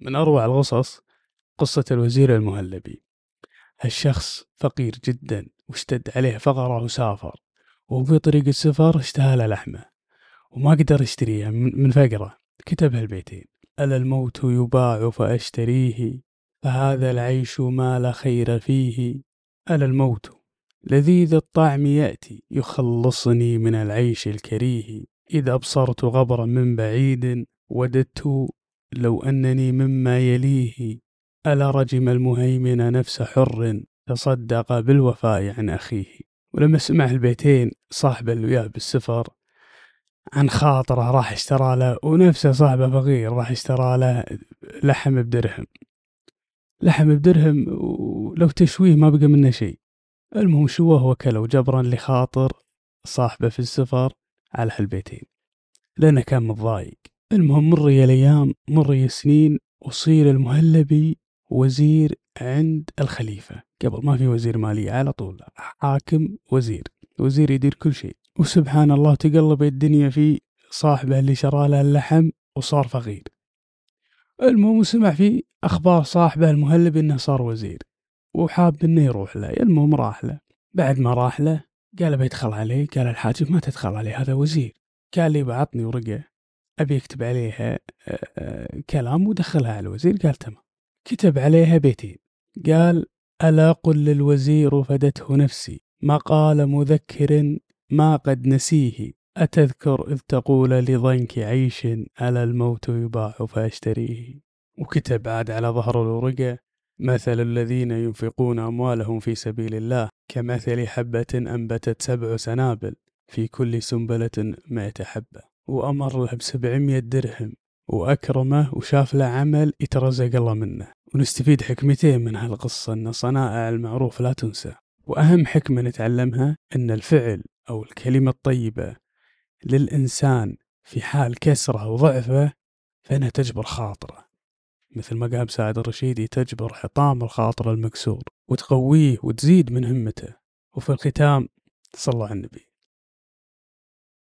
من أروع القصص قصة الوزير المهلبي هالشخص فقير جدا واشتد عليه فقره وسافر وفي طريق السفر اشتهى له لحمة وما قدر يشتريها من فقره كتب هالبيتين ألا الموت يباع فأشتريه فهذا العيش ما لا خير فيه ألا الموت لذيذ الطعم يأتي يخلصني من العيش الكريه إذا أبصرت غبرا من بعيد وددت لو أنني مما يليه ألا رجم المهيمن نفس حر تصدق بالوفاء عن أخيه ولما سمع البيتين صاحبه اللي وياه بالسفر عن خاطره راح اشترى له ونفسه صاحبه فقير راح اشترى له لحم بدرهم لحم بدرهم ولو تشويه ما بقى منه شيء المهم شوه وكله جبرا لخاطر صاحبه في السفر على هالبيتين لأنه كان متضايق المهم يا الأيام يا السنين وصير المهلبي وزير عند الخليفة قبل ما في وزير مالية على طول حاكم وزير وزير يدير كل شيء وسبحان الله تقلب الدنيا في صاحبه اللي شرى له اللحم وصار فقير المهم سمع في أخبار صاحبه المهلب إنه صار وزير وحاب إنه يروح له المهم راح له بعد ما راح له قال بيدخل عليه قال الحاجب ما تدخل عليه هذا وزير قال لي بعطني ورقة أبي يكتب عليها كلام آه، ودخلها على الوزير قال تمام كتب عليها بيتين قال ألا قل للوزير فدته نفسي مقال مذكر ما قد نسيه أتذكر إذ تقول لضنك عيش ألا الموت يباع فأشتريه وكتب عاد على ظهر الورقة مثل الذين ينفقون أموالهم في سبيل الله كمثل حبة أنبتت سبع سنابل في كل سنبلة مئة حبة وأمر له بسبعمية درهم وأكرمه وشاف له عمل يترزق الله منه ونستفيد حكمتين من هالقصة أن صنائع المعروف لا تنسى وأهم حكمة نتعلمها أن الفعل أو الكلمة الطيبة للإنسان في حال كسره وضعفه فإنها تجبر خاطره مثل ما قال سعد الرشيدي تجبر حطام الخاطر المكسور وتقويه وتزيد من همته وفي الختام صلى على النبي